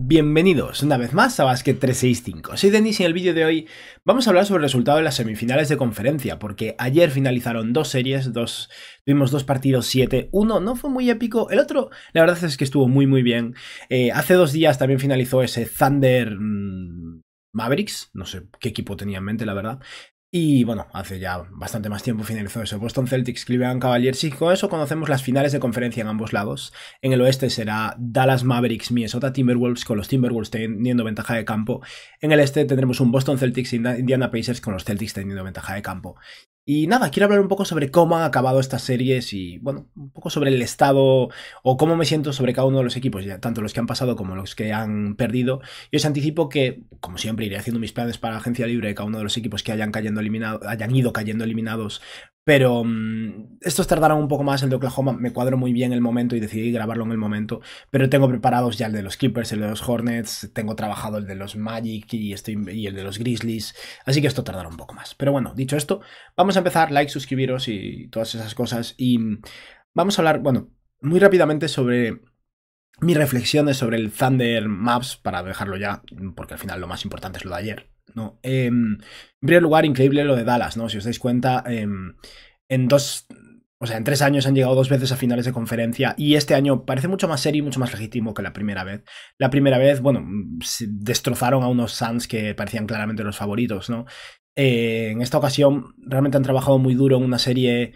Bienvenidos una vez más a Basket 365. Soy Denis y en el vídeo de hoy vamos a hablar sobre el resultado de las semifinales de conferencia, porque ayer finalizaron dos series, dos, tuvimos dos partidos siete, uno no fue muy épico, el otro la verdad es que estuvo muy muy bien. Eh, hace dos días también finalizó ese Thunder mm, Mavericks, no sé qué equipo tenía en mente la verdad, y bueno, hace ya bastante más tiempo finalizó eso. Boston Celtics, Cleveland Cavaliers y con eso conocemos las finales de conferencia en ambos lados. En el oeste será Dallas Mavericks, Minnesota Timberwolves con los Timberwolves teniendo ventaja de campo. En el este tendremos un Boston Celtics Indiana Pacers con los Celtics teniendo ventaja de campo. Y nada, quiero hablar un poco sobre cómo han acabado estas series y, bueno, un poco sobre el estado o cómo me siento sobre cada uno de los equipos, ya, tanto los que han pasado como los que han perdido. Y os anticipo que, como siempre, iré haciendo mis planes para la agencia libre de cada uno de los equipos que hayan, cayendo eliminado, hayan ido cayendo eliminados pero mm, estos tardaron un poco más el de Oklahoma, me cuadro muy bien el momento y decidí grabarlo en el momento, pero tengo preparados ya el de los Keepers, el de los Hornets, tengo trabajado el de los Magic y, estoy, y el de los Grizzlies, así que esto tardará un poco más. Pero bueno, dicho esto, vamos a empezar, like, suscribiros y todas esas cosas y mm, vamos a hablar, bueno, muy rápidamente sobre mis reflexiones sobre el Thunder Maps para dejarlo ya, porque al final lo más importante es lo de ayer. No. Em, en primer lugar, increíble lo de Dallas, ¿no? Si os dais cuenta, em, en dos. O sea, en tres años han llegado dos veces a finales de conferencia y este año parece mucho más serio y mucho más legítimo que la primera vez. La primera vez, bueno, destrozaron a unos Suns que parecían claramente los favoritos, ¿no? Eh, en esta ocasión realmente han trabajado muy duro en una serie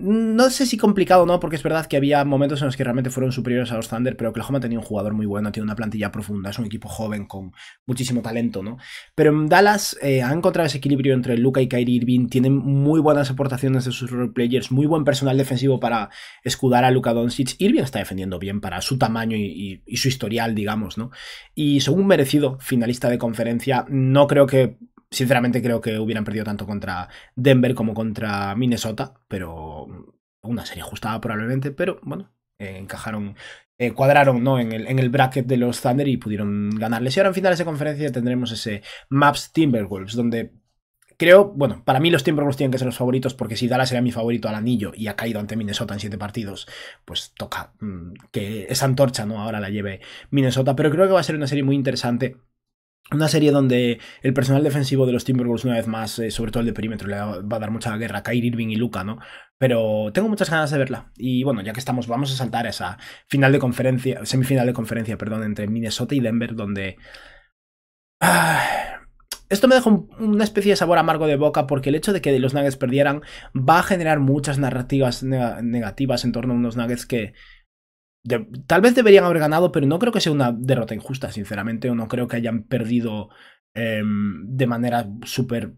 no sé si complicado no, porque es verdad que había momentos en los que realmente fueron superiores a los Thunder, pero Oklahoma tenía un jugador muy bueno, tiene una plantilla profunda, es un equipo joven con muchísimo talento, ¿no? Pero en Dallas ha eh, han encontrado ese equilibrio entre Luca y Kyrie Irving, tienen muy buenas aportaciones de sus role players, muy buen personal defensivo para escudar a Luca Doncic. Irving está defendiendo bien para su tamaño y, su historial, digamos, ¿no? Y según merecido, finalista de conferencia, no creo que Sinceramente creo que hubieran perdido tanto contra Denver como contra Minnesota, pero una serie ajustada probablemente, pero bueno, eh, encajaron, eh, cuadraron ¿no? en, el, en el bracket de los Thunder y pudieron ganarles. Y ahora en finales de conferencia tendremos ese Maps Timberwolves, donde creo, bueno, para mí los Timberwolves tienen que ser los favoritos porque si Dallas era mi favorito al anillo y ha caído ante Minnesota en siete partidos, pues toca mm, que esa antorcha no ahora la lleve Minnesota, pero creo que va a ser una serie muy interesante una serie donde el personal defensivo de los Timberwolves, una vez más, eh, sobre todo el de perímetro, le va a dar mucha guerra a Kyrie Irving y Luca, ¿no? Pero tengo muchas ganas de verla. Y bueno, ya que estamos, vamos a saltar a esa final de conferencia, semifinal de conferencia, perdón, entre Minnesota y Denver, donde. Ah, esto me deja una especie de sabor amargo de boca porque el hecho de que los Nuggets perdieran va a generar muchas narrativas negativas en torno a unos Nuggets que tal vez deberían haber ganado, pero no creo que sea una derrota injusta, sinceramente, o no creo que hayan perdido em, de manera súper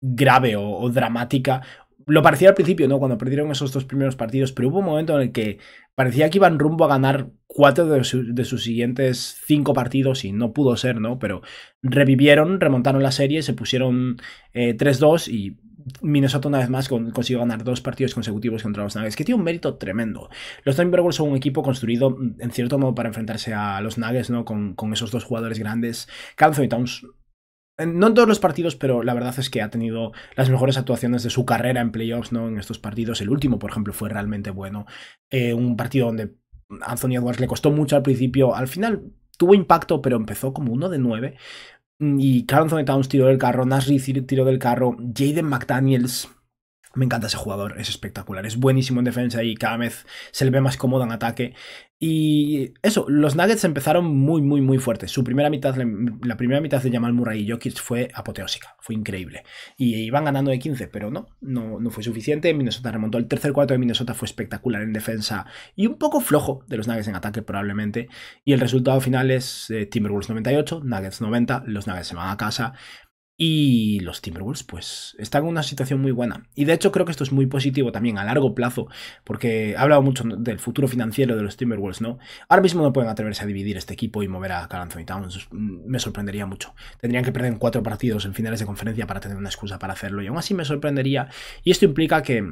grave o, dramática. Lo parecía al principio, ¿no? Cuando perdieron esos dos primeros partidos, pero hubo un momento en el que parecía que iban rumbo a ganar cuatro de, de sus siguientes cinco partidos y no pudo ser, ¿no? Pero revivieron, remontaron la serie, se pusieron 3-2 eh, y Minnesota una vez más consiguió ganar dos partidos consecutivos contra los Nuggets, que tiene un mérito tremendo. Los Timberwolves son un equipo construido mm, en cierto modo para enfrentarse a los Nuggets, ¿no? Con, esos dos jugadores grandes. Calzo y Towns no en todos los partidos, pero la verdad es que ha tenido las mejores actuaciones de su carrera en playoffs, ¿no? En estos partidos. El último, por ejemplo, fue realmente bueno. Eh, un partido donde Anthony Edwards le costó mucho al principio. Al final tuvo impacto, pero empezó como uno de nueve y Carlson Towns tiró del carro, Nasri tiró del carro, Jaden McDaniels me encanta ese jugador, es espectacular, es buenísimo en defensa y cada vez se le ve más cómodo en ataque. Y eso, los Nuggets empezaron muy, muy, muy fuertes. Su primera mitad, la primera mitad de Jamal Murray y Jokic fue apoteósica, fue increíble. Y iban ganando de 15, pero no, no, no fue suficiente. Minnesota remontó. El tercer cuarto de Minnesota fue espectacular en defensa y un poco flojo de los Nuggets en ataque, probablemente. Y el resultado final es eh, Timberwolves 98, Nuggets 90. Los Nuggets se van a casa. Y los Timberwolves, pues, están en una situación muy buena. Y de hecho creo que esto es muy positivo también a largo plazo, porque ha hablado mucho del futuro financiero de los Timberwolves, ¿no? Ahora mismo no pueden atreverse a dividir este equipo y mover a Carl y Towns. Me sorprendería mucho. Tendrían que perder cuatro partidos en finales de conferencia para tener una excusa para hacerlo. Y aún así me sorprendería. Y esto implica que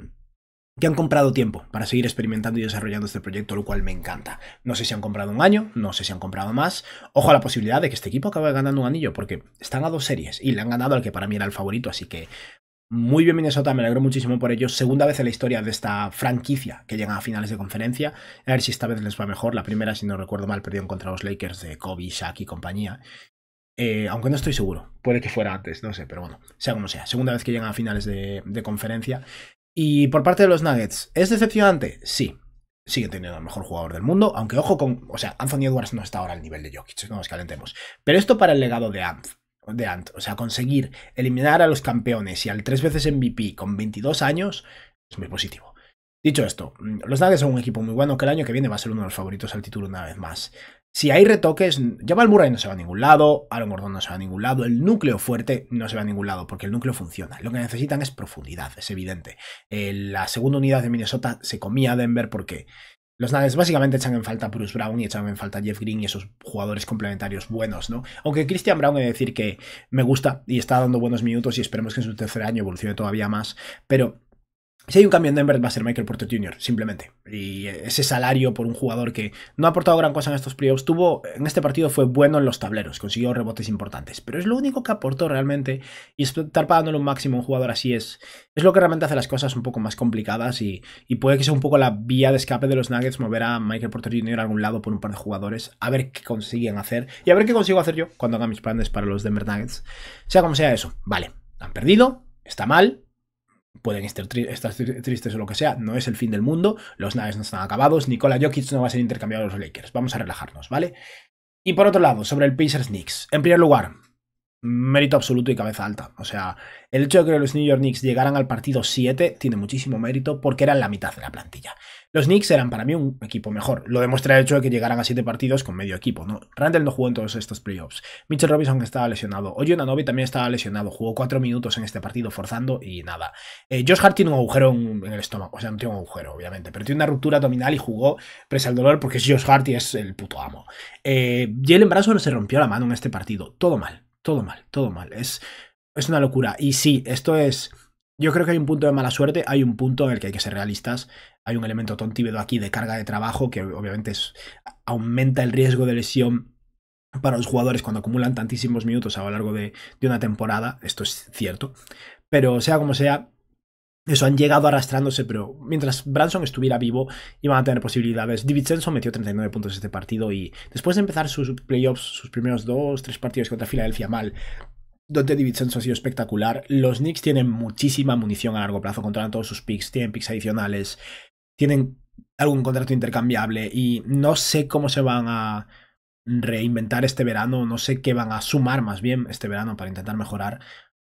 que han comprado tiempo para seguir experimentando y desarrollando este proyecto, lo cual me encanta. No sé si han comprado un año, no sé si han comprado más. Ojo a la posibilidad de que este equipo acabe ganando un anillo, porque están a dos series y le han ganado al que para mí era el favorito, así que muy bien Minnesota, me alegro muchísimo por ellos. Segunda vez en la historia de esta franquicia que llega a finales de conferencia. A ver si esta vez les va mejor. La primera, si no recuerdo mal, perdieron contra los Lakers de Kobe, Shaq y compañía. Eh, aunque no estoy seguro, puede que fuera antes, no sé, pero bueno, sea como sea. Segunda vez que llegan a finales de conferencia. Y por parte de los Nuggets, ¿es decepcionante? Sí. Sigue teniendo el mejor jugador del mundo, aunque ojo con. O sea, Anthony Edwards no está ahora al nivel de Jokic, no nos calentemos. Pero esto para el legado de Anth, Ant, o sea, conseguir eliminar a los campeones y al tres veces MVP con 22 años es muy positivo. Dicho esto, mm, los Nuggets son un equipo muy bueno que el año que viene va a ser uno de los favoritos al título una vez más. Si hay retoques, Jamal Murray no se va a ningún lado, Aaron Gordon no se va a ningún lado, el núcleo fuerte no se va a ningún lado, porque el núcleo funciona. Lo que necesitan es profundidad, es evidente. Eh, la segunda unidad de Minnesota se comía a Denver porque los Nuggets básicamente echan en falta a Bruce Brown y echan en falta a Jeff Green y esos jugadores complementarios buenos, ¿no? Aunque Christian Brown he de decir que me gusta y está dando buenos minutos y esperemos que en su tercer año evolucione todavía más, pero si hay un cambio en Denver va a ser Michael Porter Jr., simplemente. Y ese salario por un jugador que no ha aportado gran cosa en estos playoffs, tuvo, en este partido fue bueno en los tableros, consiguió rebotes importantes, pero es lo único que aportó realmente y estar pagándole un máximo a un jugador así es, es lo que realmente hace las cosas un poco más complicadas y, y puede que sea un poco la vía de escape de los Nuggets mover a Michael Porter Jr. a algún lado por un par de jugadores, a ver qué consiguen hacer y a ver qué consigo hacer yo cuando haga mis planes para los Denver Nuggets. Sea como sea eso, vale, han perdido, está mal, pueden estar, tristes o lo que sea, no es el fin del mundo, los naves no están acabados, Nikola Jokic no va a ser intercambiado a los Lakers, vamos a relajarnos, ¿vale? Y por otro lado, sobre el Pacers Knicks. En primer lugar, mérito absoluto y cabeza alta. O sea, el hecho de que los New York Knicks llegaran al partido 7 tiene muchísimo mérito porque eran la mitad de la plantilla. Los Knicks eran para mí un equipo mejor. Lo demuestra el hecho de que llegaran a 7 partidos con medio equipo. ¿no? Randall no jugó en todos estos playoffs. Mitchell Robinson estaba lesionado. Nanobi también estaba lesionado. Jugó 4 minutos en este partido forzando y nada. Eh, Josh Hart tiene un agujero en, el estómago. O sea, no tiene un agujero, obviamente. Pero tiene una ruptura abdominal y jugó presa al dolor porque Josh Hart y es el puto amo. Eh, Jalen no se rompió la mano en este partido. Todo mal todo mal, todo mal. Es, es una locura. Y sí, esto es... Yo creo que hay un punto de mala suerte, hay un punto en el que hay que ser realistas, hay un elemento tontíbedo aquí de carga de trabajo que obviamente aumenta el riesgo de lesión para los jugadores cuando acumulan tantísimos minutos a lo largo de una temporada, esto es cierto, pero sea como sea, eso han llegado arrastrándose, pero mientras Branson estuviera vivo, iban a tener posibilidades. DiVincenzo metió 39 puntos este partido y después de empezar sus playoffs, sus primeros dos, tres partidos contra Filadelfia mal, donde DiVincenzo ha sido espectacular, los Knicks tienen muchísima munición a largo plazo, controlan todos sus picks, tienen picks adicionales, tienen algún contrato intercambiable y no sé cómo se van a reinventar este verano, no sé qué van a sumar más bien este verano para intentar mejorar,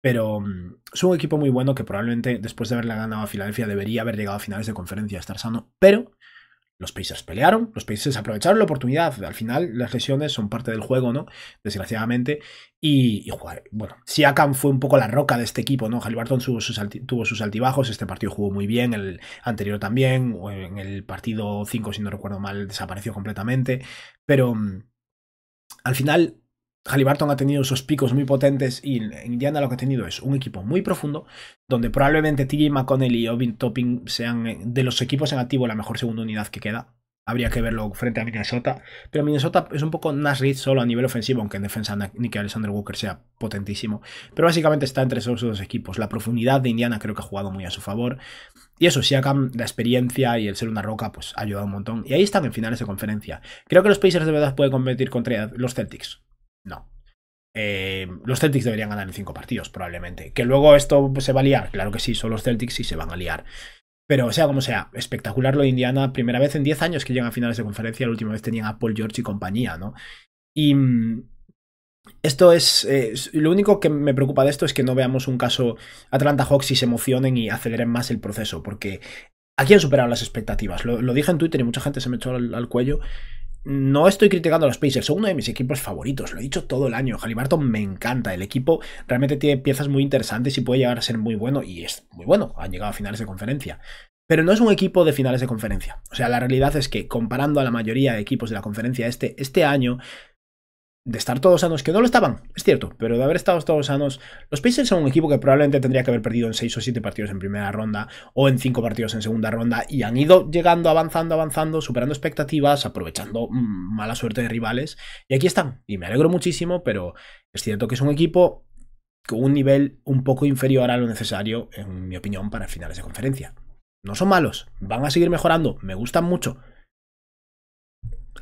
pero mm, es un equipo muy bueno que probablemente después de haberle ganado a Filadelfia debería haber llegado a finales de conferencia, estar sano. Pero los Pacers pelearon, los Pacers aprovecharon la oportunidad. Al final, las lesiones son parte del juego, ¿no? Desgraciadamente. Y, jugar. bueno, Siakam fue un poco la roca de este equipo, ¿no? Halliburton tuvo sus, tuvo sus altibajos, este partido jugó muy bien, el anterior también, en el partido 5, si no recuerdo mal, desapareció completamente. Pero mm, al final, Haliburton ha tenido esos picos muy potentes y Indiana lo que ha tenido es un equipo muy profundo, donde probablemente TJ McConnell y Ovin Topping sean eh, de los equipos en activo la mejor segunda unidad que queda. Habría que verlo frente a Minnesota, pero Minnesota es un poco Nasrid solo a nivel ofensivo, aunque en defensa ni que Alexander Walker sea potentísimo. Pero básicamente está entre esos dos equipos. La profundidad de Indiana creo que ha jugado muy a su favor. Y eso, acá la experiencia y el ser una roca, pues ha ayudado un montón. Y ahí están en finales de conferencia. Creo que los Pacers de verdad pueden competir contra los Celtics. No. Eh, los Celtics deberían ganar en cinco partidos, probablemente. Que luego esto se va a liar. Claro que sí, son los Celtics y se van a liar. Pero sea como sea, espectacular lo de Indiana. Primera vez en 10 años que llegan a finales de conferencia. La última vez tenían a Paul George y compañía, ¿no? Y mm, esto es. lo único que me preocupa de esto es que no veamos un caso Atlanta Hawks y se emocionen y aceleren más el proceso, porque aquí han superado las expectativas. Lo, dije en Twitter y mucha gente se me echó al cuello no estoy criticando a los Pacers, son uno de mis equipos favoritos, lo he dicho todo el año. Halliburton me encanta, el equipo realmente tiene piezas muy interesantes y puede llegar a ser muy bueno, y es muy bueno, han llegado a finales de conferencia. Pero no es un equipo de finales de conferencia. O sea, la realidad es que comparando a la mayoría de equipos de la conferencia este, este año de estar todos sanos, que no lo estaban, es cierto, pero de haber estado todos sanos, los Pacers son un equipo que probablemente tendría que haber perdido en 6 o 7 partidos en primera ronda o en 5 partidos en segunda ronda y han ido llegando, avanzando, avanzando, superando expectativas, aprovechando mm, mala suerte de rivales y aquí están y me alegro muchísimo, pero es cierto que es un equipo con un nivel un poco inferior a lo necesario, en mi opinión, para finales de conferencia. No son malos, van a seguir mejorando, me gustan mucho,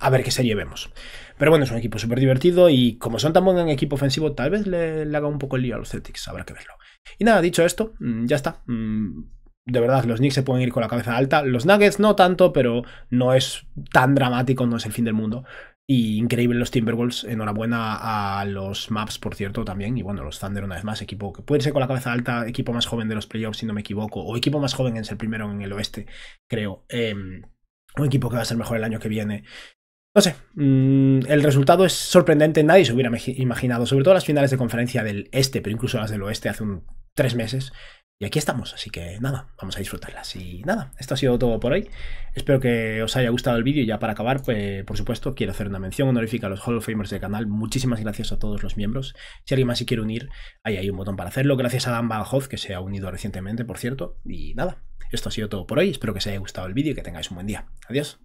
a ver qué serie vemos. Pero bueno, es un equipo súper divertido y como son tan en equipo ofensivo, tal vez le, haga un poco el lío a los Celtics, habrá que verlo. Y nada, dicho esto, mm, ya está. Mm, de verdad, los Knicks se pueden ir con la cabeza alta. Los Nuggets no tanto, pero no es tan dramático, no es el fin del mundo. Y increíble los Timberwolves. Enhorabuena a los Maps, por cierto, también. Y bueno, los Thunder, una vez más, equipo que puede ser con la cabeza alta, equipo más joven de los playoffs, si no me equivoco. O equipo más joven en ser primero en el oeste, creo. Em, un equipo que va a ser mejor el año que viene. No sé, mm, el resultado es sorprendente, nadie se hubiera imaginado, sobre todo las finales de conferencia del este, pero incluso las del oeste hace un, tres meses. Y aquí estamos, así que nada, vamos a disfrutarlas. Y nada, esto ha sido todo por hoy. Espero que os haya gustado el vídeo y ya para acabar, pues, por supuesto, quiero hacer una mención honorífica a los Hall of Famers del canal. Muchísimas gracias a todos los miembros. Si alguien más se quiere unir, ahí hay un botón para hacerlo. Gracias a Dan que se ha unido recientemente, por cierto. Y nada, esto ha sido todo por hoy. Espero que os haya gustado el vídeo y que tengáis un buen día. Adiós.